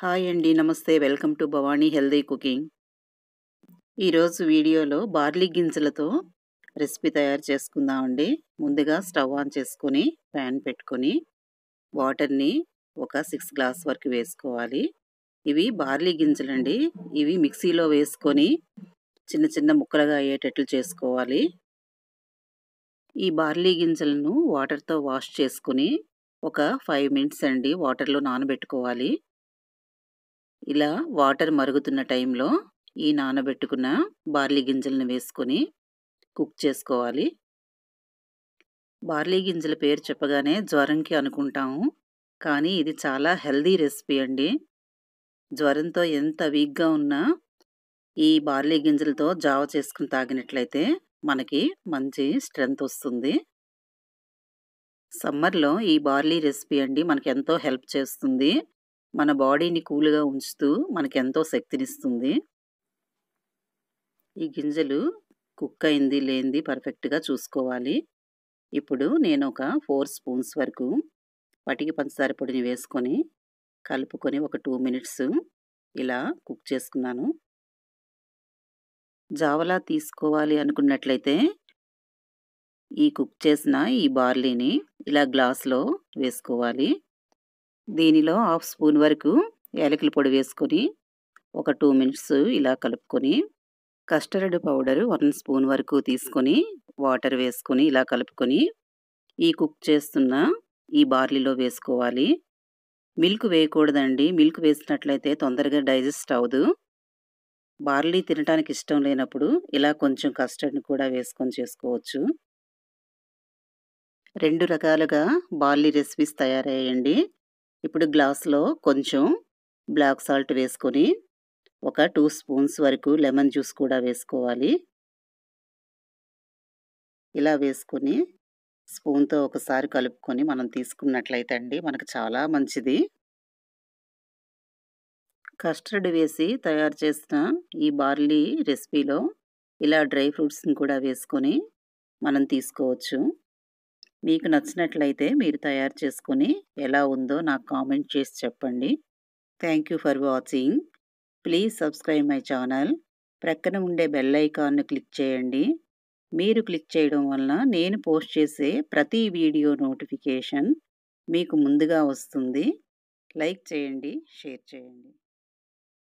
hi అండి నమస్తే welcome to Bhavani healthy cooking ఈరోజు వీడియోలో బార్లీ గింజలతో రెసిపీ తయారు చేసుకుందామండి ముందుగా స్టవ్ ఆన్ చేసుకొని ప్యాన్ పెట్టుకొని వాటర్ని ఒక సిక్స్ గ్లాస్ వరకు వేసుకోవాలి ఇవి బార్లీ గింజలండి ఇవి మిక్సీలో వేసుకొని చిన్న చిన్న ముక్కలుగా అయ్యేటట్లు చేసుకోవాలి ఈ బార్లీ గింజలను వాటర్తో వాష్ చేసుకుని ఒక ఫైవ్ మినిట్స్ అండి వాటర్లో నానబెట్టుకోవాలి ఇలా వాటర్ మరుగుతున్న టైంలో ఈ నానబెట్టుకున్న బార్లీ గింజలను వేసుకొని కుక్ చేసుకోవాలి బార్లీ గింజల పేరు చెప్పగానే జ్వరంకి అనుకుంటాము కానీ ఇది చాలా హెల్దీ రెసిపీ అండి జ్వరంతో ఎంత వీక్గా ఉన్నా ఈ బార్లీ గింజలతో జావ చేసుకుని తాగినట్లయితే మనకి మంచి స్ట్రెంగ్త్ వస్తుంది సమ్మర్లో ఈ బార్లీ రెసిపీ అండి మనకి ఎంతో హెల్ప్ చేస్తుంది మన బాడీని కూల్గా ఉంచుతూ మనకి ఎంతో శక్తినిస్తుంది ఈ గింజలు కుక్ అయింది లేనిది పర్ఫెక్ట్గా చూసుకోవాలి ఇప్పుడు నేను ఒక ఫోర్ స్పూన్స్ వరకు పటికి పంచదార పొడిని వేసుకొని కలుపుకొని ఒక టూ మినిట్స్ ఇలా కుక్ చేసుకున్నాను జావలా తీసుకోవాలి అనుకున్నట్లయితే ఈ కుక్ చేసిన ఈ బార్లీని ఇలా గ్లాస్లో వేసుకోవాలి దీనిలో హాఫ్ స్పూన్ వరకు యాలకుల పొడి వేసుకొని ఒక టూ మినిట్స్ ఇలా కలుపుకొని కస్టర్డ్ పౌడర్ వన్ స్పూన్ వరకు తీసుకొని వాటర్ వేసుకొని ఇలా కలుపుకొని ఈ కుక్ చేస్తున్న ఈ బార్లీలో వేసుకోవాలి మిల్క్ వేయకూడదండి మిల్క్ వేసినట్లయితే తొందరగా డైజెస్ట్ అవ్వదు బార్లీ తినడానికి ఇష్టం లేనప్పుడు ఇలా కొంచెం కస్టర్డ్ని కూడా వేసుకొని చేసుకోవచ్చు రెండు రకాలుగా బార్లీ రెసిపీస్ తయారయ్యండి ఇప్పుడు గ్లాస్లో కొంచెం బ్లాక్ సాల్ట్ వేసుకొని ఒక టూ స్పూన్స్ వరకు లెమన్ జ్యూస్ కూడా వేసుకోవాలి ఇలా వేసుకొని స్పూన్తో ఒకసారి కలుపుకొని మనం తీసుకున్నట్లయితే అండి మనకు చాలా మంచిది కస్టర్డ్ వేసి తయారు చేసిన ఈ బార్లీ రెసిపీలో ఇలా డ్రై ఫ్రూట్స్ని కూడా వేసుకొని మనం తీసుకోవచ్చు మీకు నచ్చినట్లయితే మీరు తయారు చేసుకుని ఎలా ఉందో నాకు కామెంట్ చేసి చెప్పండి thank you for watching please subscribe my channel ప్రక్కన ఉండే బెల్ ఐకాన్ను క్లిక్ చేయండి మీరు క్లిక్ చేయడం వలన నేను పోస్ట్ చేసే ప్రతి వీడియో నోటిఫికేషన్ మీకు ముందుగా వస్తుంది లైక్ చేయండి షేర్ చేయండి